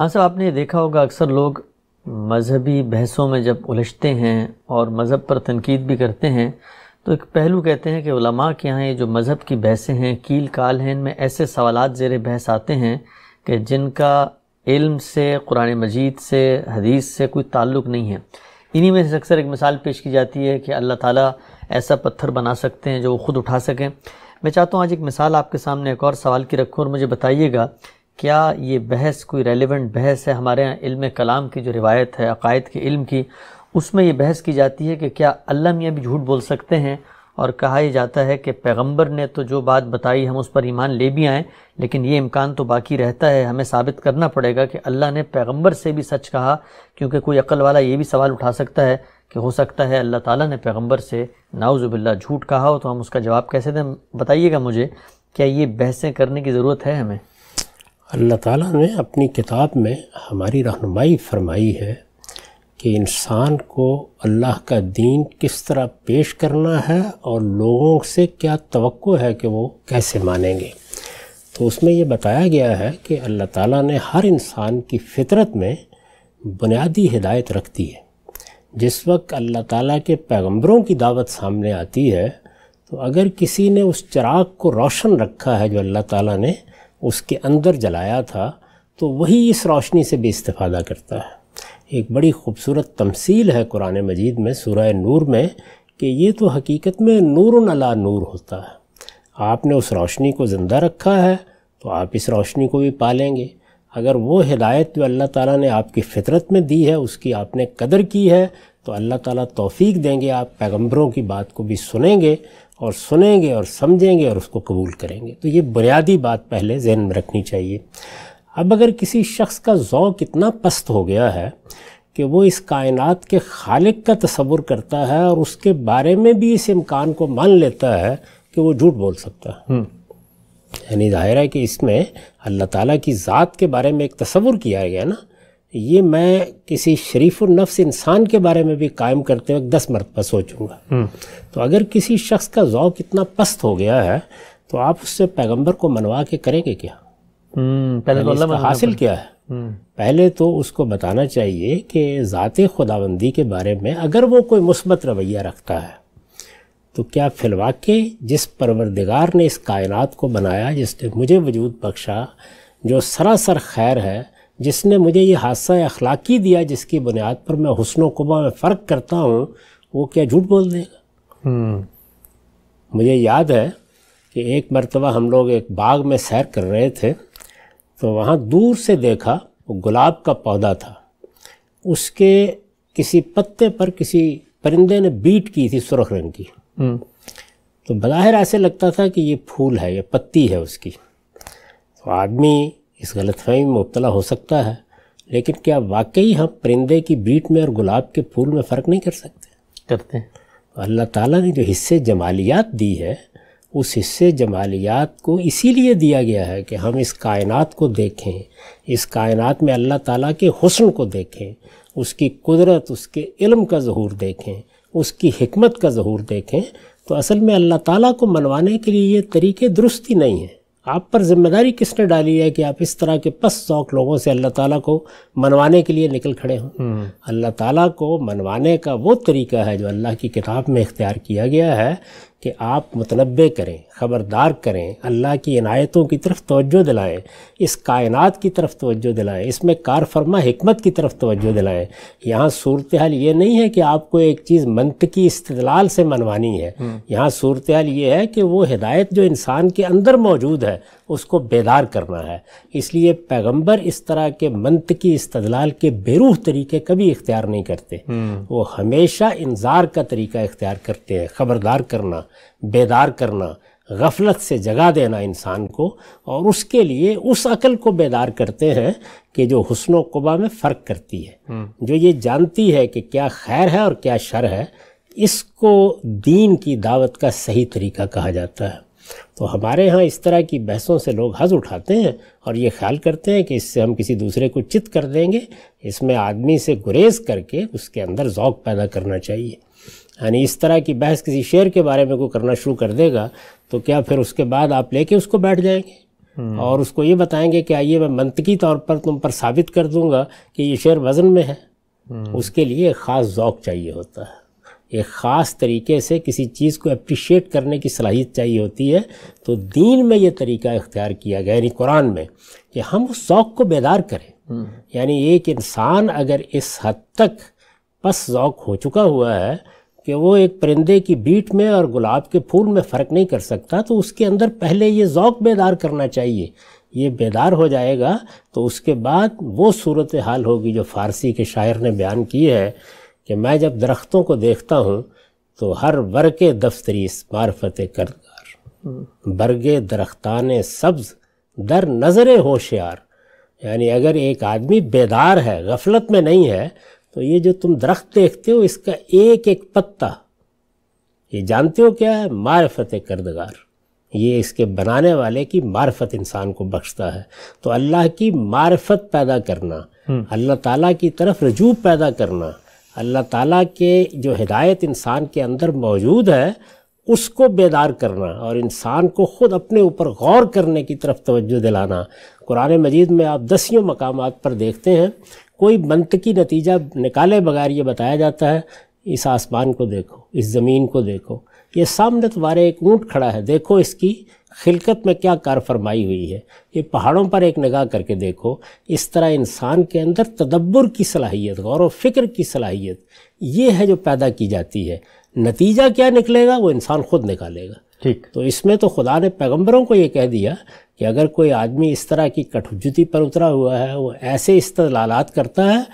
हाँ सर आपने देखा होगा अक्सर लोग मजहबी बहसों में जब उलझते हैं और मज़हब पर तनकीद भी करते हैं तो एक पहलू कहते हैं कि उलमा के यहाँ ये जो मज़हब की बहसें हैं कील काल हैं इनमें ऐसे सवाल जेर बहस आते हैं कि जिनका इल्म से कुरान मजीद से हदीस से कोई ताल्लुक़ नहीं है इन्हीं में से अक्सर एक मिसाल पेश की जाती है कि अल्लाह ताला ऐसा पत्थर बना सकते हैं जो वो ख़ुद उठा सकें मैं चाहता हूँ आज एक मिसाल आपके सामने एक और सवाल की रखूँ और मुझे बताइएगा क्या ये बहस कोई रेलिवेंट बहस है हमारे यहाँ इल्म कलाम की जो रिवायत है अकायद के इल्म की उसमें ये बहस की जाती है कि क्या अल्लाह मियाँ भी झूठ बोल सकते हैं और कहा ही जाता है कि पैगंबर ने तो जो बात बताई हम उस पर ईमान ले भी आएँ लेकिन ये इम्कान तो बाकी रहता है हमें साबित करना पड़ेगा कि अल्लाह ने पैगंबर से भी सच कहा क्योंकि कोई अकल वाला ये भी सवाल उठा सकता है कि हो सकता है अल्लाह ताला ने पैगंबर से नाउज़ुबिल्ला झूठ कहा हो तो हम उसका जवाब कैसे दें बताइएगा मुझे क्या ये बहसें करने की ज़रूरत है हमें अल्लाह ताला ने अपनी किताब में हमारी रहनुमाई फरमाई है कि इंसान को अल्लाह का दीन किस तरह पेश करना है और लोगों से क्या तवक्को है कि वो कैसे मानेंगे तो उसमें ये बताया गया है कि अल्लाह ताला ने हर इंसान की फितरत में बुनियादी हिदायत रख दी है जिस वक्त अल्लाह ताला के पैगंबरों की दावत सामने आती है तो अगर किसी ने उस चिराग को रोशन रखा है जो अल्लाह ताला ने उसके अंदर जलाया था तो वही इस रोशनी से भी इस्ता करता है एक बड़ी खूबसूरत तमसील है कुरान मजीद में सूरह नूर में कि ये तो हकीकत में नूर अला नूर होता है आपने उस रोशनी को ज़िंदा रखा है तो आप इस रोशनी को भी पालेंगे अगर वो हिदायत जो अल्लाह ताला ने आपकी फितरत में दी है उसकी आपने कदर की है तो अल्लाह ताला तौफीक देंगे आप पैगंबरों की बात को भी सुनेंगे और सुनेंगे और समझेंगे और उसको कबूल करेंगे तो ये बुनियादी बात पहले जहन में रखनी चाहिए अब अगर किसी शख्स का ज़ौक इतना पस्त हो गया है कि वो इस कायनात के खालिक का तस्वुर करता है और उसके बारे में भी इस इम्कान को मान लेता है कि वो झूठ बोल सकता है हम्म। यानी जाहिर है कि इसमें अल्लाह ताला की ज़ात के बारे में एक तस्वुर किया गया ना ये मैं किसी शरीफ नफ्स इंसान के बारे में भी कायम करते वक्त दस मरतबा सोचूंगा हम्म। तो अगर किसी शख्स का ओक इतना पस्त हो गया है तो आप उससे पैगंबर को मनवा के करेंगे क्या हम्म, पहले तो अल्लाह हासिल क्या है हम्म। पहले तो उसको बताना चाहिए कि ज़ात खुदाबंदी के बारे में अगर वो कोई मुस्बत रवैया रखता है तो क्या फिलवाके जिस परवरदिगार ने इस कायनात को बनाया जिसने मुझे वजूद बख्शा जो सरासर खैर है जिसने मुझे ये हादसा अखलाकी दिया जिसकी बुनियाद पर मैं हुसन कुबा में फ़र्क करता हूँ वो क्या झूठ बोल देगा हम्म। मुझे याद है कि एक मरतबा हम लोग एक बाग में सैर कर रहे थे तो वहाँ दूर से देखा वो गुलाब का पौधा था उसके किसी पत्ते पर किसी परिंदे ने बीट की थी सुरख रंग की हम्म। तो बज़ाहिर ऐसे लगता था कि ये फूल है ये पत्ती है उसकी तो आदमी इस गलतफहमी में मुबतला हो सकता है लेकिन क्या वाकई हम परिंदे की बीट में और गुलाब के फूल में फ़र्क नहीं कर सकते करते हैं अल्लाह ताला ने जो हिस्से जमालियात दी है उस हिस्से जमालियात को इसीलिए दिया गया है कि हम इस कायनात को देखें इस कायनात में अल्लाह ताला के हुस्न को देखें उसकी कुदरत उसके इल्म का ज़हूर देखें उसकी हमत का ज़हूर देखें तो असल में अल्लाह ताला को मनवाने के लिए ये तरीके दुरुस्ती नहीं हैं आप पर जिम्मेदारी किसने डाली है कि आप इस तरह के पस शौक लोगों से अल्लाह ताला को मनवाने के लिए निकल खड़े हों हम्म। अल्लाह ताला को मनवाने का वो तरीका है जो अल्लाह की किताब में इख्तियार किया गया है कि आप मतलब करें ख़बरदार करें अल्लाह की इनायतों की तरफ तोज्जो दिलाएं इस कायनात की तरफ तोज्जो दिलाएं इसमें कारफरमा हमत की तरफ तोज्जो दिलाएं यहाँ सूरत हाल ये नहीं है कि आपको एक चीज़ की इस्तलाल से मनवानी है हम्म। यहाँ सूरत हाल ये है कि वो हिदायत जो इंसान के अंदर मौजूद है उसको बेदार करना है इसलिए पैगम्बर इस तरह के की इस्तलाल के बेरूह तरीके कभी इख्तियार नहीं करते हम्म। वो हमेशा इंजार का तरीका इख्तियार करते हैं ख़बरदार करना बेदार करना गफलत से जगा देना इंसान को और उसके लिए उस अकल को बेदार करते हैं कि जो हसन वबा में फ़र्क करती है हम्म। जो ये जानती है कि क्या खैर है और क्या शर है इसको दीन की दावत का सही तरीका कहा जाता है तो हमारे यहाँ इस तरह की बहसों से लोग हज उठाते हैं और ये ख्याल करते हैं कि इससे हम किसी दूसरे को चित कर देंगे इसमें आदमी से गुरेज करके उसके अंदर ओक़ पैदा करना चाहिए यानी इस तरह की बहस किसी शेर के बारे में कोई करना शुरू कर देगा तो क्या फिर उसके बाद आप लेके उसको बैठ जाएंगे हम्म। और उसको ये बताएंगे कि आइए मैं मनतकी तौर पर तुम पर साबित कर दूंगा कि ये शेर वज़न में है हम्म। उसके लिए एक ख़ास ओक़ चाहिए होता है एक ख़ास तरीके से किसी चीज़ को अप्रिशिएट करने की सलाहियत चाहिए होती है तो दीन में यह तरीका इख्तियार किया गया यानी कुरान में कि हम उस शौक़ को बेदार करें हम्म। यानी एक इंसान अगर इस हद तक पस ओक़ हो चुका हुआ है कि वो एक परिंदे की बीट में और गुलाब के फूल में फ़र्क नहीं कर सकता तो उसके अंदर पहले ये ओक़ बेदार करना चाहिए ये बेदार हो जाएगा तो उसके बाद वो सूरत हाल होगी जो फ़ारसी के शायर ने बयान की है कि मैं जब दरख्तों को देखता हूँ तो हर वर्ग दफ्तरी इस मार्फत करदार बरगे दरख्तान सब्ज़ दर नज़र होशियार यानी अगर एक आदमी बेदार है गफलत में नहीं है तो ये जो तुम दरख्त देखते हो इसका एक एक पत्ता ये जानते हो क्या है मारफत करदगार ये इसके बनाने वाले की मारफत इंसान को बख्शता है तो अल्लाह की मारफत पैदा करना हम्म। अल्लाह ताला की तरफ रजूब पैदा करना अल्लाह ताला के जो हिदायत इंसान के अंदर मौजूद है उसको बेदार करना और इंसान को ख़ुद अपने ऊपर गौर करने की तरफ तवज्जो दिलाना कुरान मजीद में आप दसियों मकाम पर देखते हैं कोई की नतीजा निकाले बगैर ये बताया जाता है इस आसमान को देखो इस ज़मीन को देखो ये सामने तुम्हारे एक ऊँट खड़ा है देखो इसकी खिलकत में क्या कार फरमाई हुई है ये पहाड़ों पर एक निगाह करके देखो इस तरह इंसान के अंदर तदब्बर की सलाहियत गौर फिक्र की सलाहियत ये है जो पैदा की जाती है नतीजा क्या निकलेगा वो इंसान खुद निकालेगा ठीक तो इसमें तो खुदा ने पैगंबरों को ये कह दिया कि अगर कोई आदमी इस तरह की कठजुती पर उतरा हुआ है वो ऐसे इस्तलालात करता है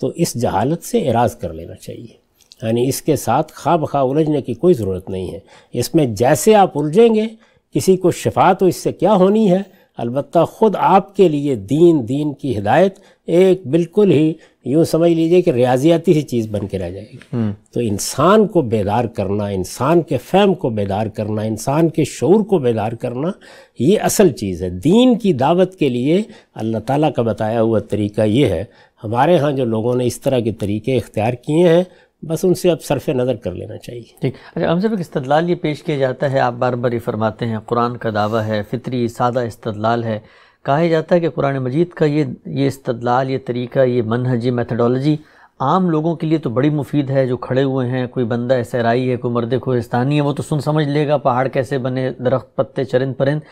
तो इस जहालत से इराज कर लेना चाहिए यानी इसके साथ खाब खा उलझने की कोई ज़रूरत नहीं है इसमें जैसे आप उलझेंगे किसी को शफा तो इससे क्या होनी है अलबत् ख़ुद आपके लिए दीन दीन की हिदायत एक बिल्कुल ही यूँ समझ लीजिए कि रियाजियाती ही चीज़ बन के रह जाएगी हम्म। तो इंसान को बेदार करना इंसान के फहम को बेदार करना इंसान के शौर को बेदार करना ये असल चीज़ है दीन की दावत के लिए अल्लाह ताला का बताया हुआ तरीका ये है हमारे यहाँ जो लोगों ने इस तरह के तरीके इख्तियार किए हैं बस उनसे अब सरफ नज़र कर लेना चाहिए ठीक अच्छा हम सब एक इस्तलाल ये पेश किया जाता है आप बार बार ये फरमाते हैं कुरान का दावा है फितरी सादा इस्तलाल है कहा जाता है कि कुरान मजीद का ये ये इस्तलाल ये तरीका ये मनहज ये मैथडोलॉजी आम लोगों के लिए तो बड़ी मुफीद है जो खड़े हुए हैं कोई बंदा सहराई है कोई मर्द कोहिस्तानी है वो तो सुन समझ लेगा पहाड़ कैसे बने दरख्त पत्ते चरिंद परिंद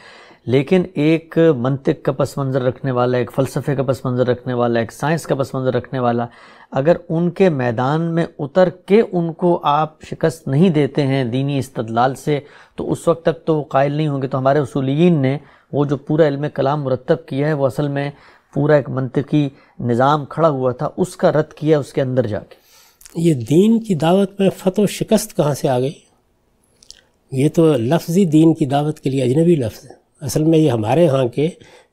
लेकिन एक मंतिक का पस मंज़र रखने वाला एक फ़लसफ़े का पस मंज़र रखने वाला एक साइंस का पस मंज़र रखने वाला अगर उनके मैदान में उतर के उनको आप शिकस्त नहीं देते हैं दीनी इस्तलाल से तो उस वक्त तक तो वो कायल नहीं होंगे तो हमारे असूलिन ने वो जो पूरा इल्म कलाम मुरतब किया है वो असल में पूरा एक मंतकी निज़ाम खड़ा हुआ था उसका रद्द किया उसके अंदर जाके ये दीन की दावत में व शिकस्त कहाँ से आ गई ये तो लफ्ज़ ही दीन की दावत के लिए अजनबी लफ्ज़ है असल में ये हमारे यहाँ के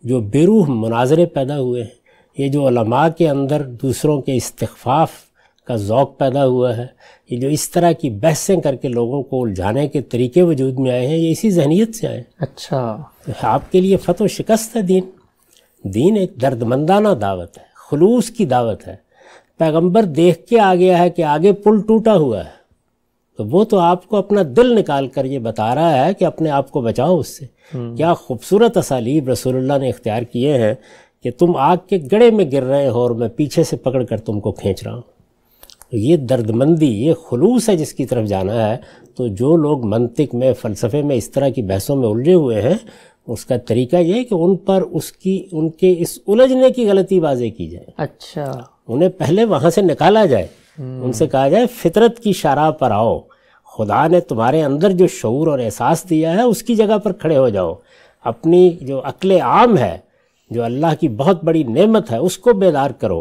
जो बेरूह मनाजरे पैदा हुए हैं ये जो अलमा के अंदर दूसरों के इस्तफ़ाफ़ का ओक़ पैदा हुआ है ये जो इस तरह की बहसें करके लोगों को उलझाने के तरीके वजूद में आए हैं ये इसी जहनीत से आए अच्छा आपके लिए फतो शिकस्त है दीन दीन एक दर्दमंदाना दावत है खलूस की दावत है पैगंबर देख के आ गया है कि आगे पुल टूटा हुआ है तो वो तो आपको अपना दिल निकाल कर ये बता रहा है कि अपने आप को बचाओ उससे हम्म। क्या खूबसूरत असालीब रसूलुल्लाह ने इख्तियार किए हैं कि तुम आग के गड़े में गिर रहे हो और मैं पीछे से पकड़ कर तुमको खींच रहा हूँ ये दर्दमंदी ये खलूस है जिसकी तरफ जाना है तो जो लोग मनतिक में फ़लसफ़े में इस तरह की बहसों में उलझे हुए हैं उसका तरीका यह है कि उन पर उसकी उनके इस उलझने की गलती बाजें की जाए अच्छा उन्हें पहले वहाँ से निकाला जाए हम्म। उनसे कहा जाए फितरत की शराह पर आओ खुदा ने तुम्हारे अंदर जो शूर और एहसास दिया है उसकी जगह पर खड़े हो जाओ अपनी जो अकल आम है जो अल्लाह की बहुत बड़ी नेमत है उसको बेदार करो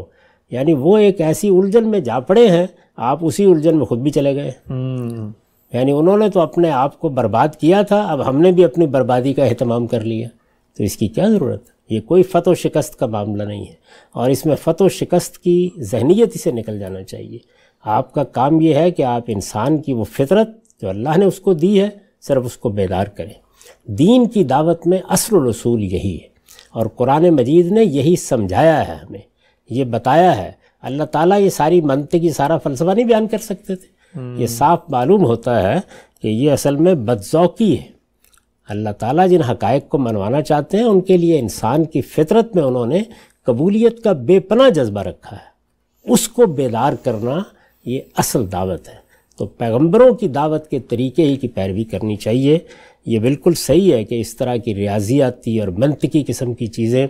यानी वो एक ऐसी उलझन में जा पड़े हैं आप उसी उलझन में खुद भी चले गए हम्म। यानी उन्होंने तो अपने आप को बर्बाद किया था अब हमने भी अपनी बर्बादी का अहतमाम कर लिया तो इसकी क्या ज़रूरत ये कोई फ़तह शिकस्त का मामला नहीं है और इसमें फ़तह शिकस्त की जहनीत से निकल जाना चाहिए आपका काम यह है कि आप इंसान की वो फितरत जो अल्लाह ने उसको दी है सिर्फ उसको बेदार करें दीन की दावत में असल रसूल यही है और कुरान मजीद ने यही समझाया है हमें ये बताया है अल्लाह ताला ये सारी मनते की सारा फ़लसफ़ा नहीं बयान कर सकते थे ये साफ मालूम होता है कि ये असल में बदजौकी है अल्लाह ताला जिन हकायक को मनवाना चाहते हैं उनके लिए इंसान की फितरत में उन्होंने कबूलियत का बेपना जज्बा रखा है उसको बेदार करना ये असल दावत है तो पैगंबरों की दावत के तरीके ही की पैरवी करनी चाहिए ये बिल्कुल सही है कि इस तरह की रियाजियाती और मंतकी किस्म की चीज़ें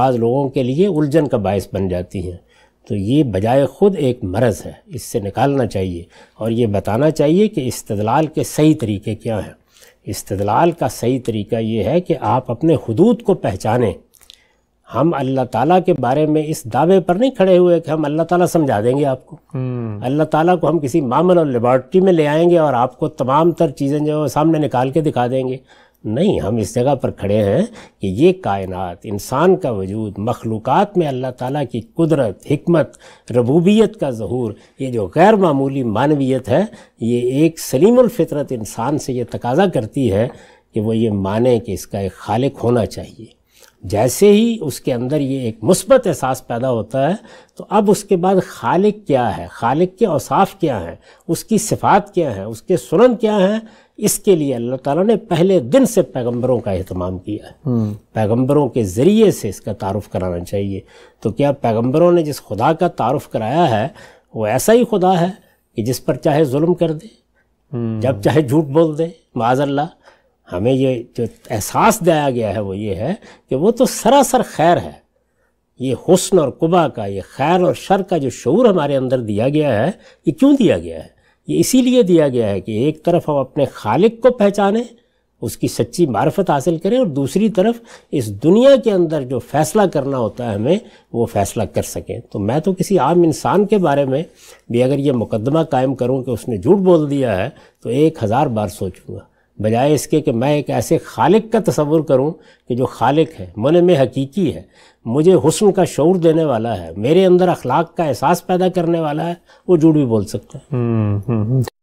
बाद लोगों के लिए उलझन का बायस बन जाती हैं तो ये बजाय ख़ुद एक मरज़ है इससे निकालना चाहिए और ये बताना चाहिए कि इस्तदलाल के सही तरीके क्या हैं इस्तदलाल का सही तरीका ये है कि आप अपने हदूद को पहचानें हम अल्लाह ताला के बारे में इस दावे पर नहीं खड़े हुए कि हम अल्लाह ताला समझा देंगे आपको हम्म। अल्लाह ताला को हम किसी मामल और लेबॉर्ट्री में ले आएंगे और आपको तमाम तर चीज़ें जो सामने निकाल के दिखा देंगे नहीं हम इस जगह पर खड़े हैं कि ये कायनात इंसान का वजूद मखलूक़ में अल्लाह ताला की कुदरत हमत रबूबियत का जहूर ये जो गैर मामूली मानवीयत है ये एक सलीमफ़ितरत इंसान से ये तकाजा करती है कि वो ये माने कि इसका एक खालिक होना चाहिए जैसे ही उसके अंदर ये एक मुस्बत एहसास पैदा होता है तो अब उसके बाद खालिक क्या है खालिक के औसाफ क्या हैं उसकी सिफात क्या हैं उसके सुनन क्या हैं इसके लिए अल्लाह ताला ने पहले दिन से पैगंबरों का अहतमाम किया है हम्म। पैगंबरों के ज़रिए से इसका तारुफ़ कराना चाहिए तो क्या पैगंबरों ने जिस खुदा का तारुफ़ कराया है वो ऐसा ही खुदा है कि जिस पर चाहे जुल्म कर दे हम्म। जब चाहे झूठ बोल दे माजल्ला हमें ये जो एहसास दिया गया है वो ये है कि वो तो सरासर खैर है ये हुसन और कुबा का ये खैर और शर का जो शूर हमारे अंदर दिया गया है ये क्यों दिया गया है ये इसीलिए दिया गया है कि एक तरफ हम अपने खालिक को पहचानें उसकी सच्ची मार्फत हासिल करें और दूसरी तरफ इस दुनिया के अंदर जो फैसला करना होता है हमें वो फैसला कर सकें तो मैं तो किसी आम इंसान के बारे में भी अगर ये मुकदमा कायम करूं कि उसने झूठ बोल दिया है तो एक हज़ार बार सोचूंगा बजाय इसके कि मैं एक ऐसे खालिक का तस्वुर करूं कि जो खालिक है मन में हकीकी है मुझे हुस्न का शौर देने वाला है मेरे अंदर अखलाक का एहसास पैदा करने वाला है वो झूठ भी बोल सकते हैं हम्म, हम्म, हम्म।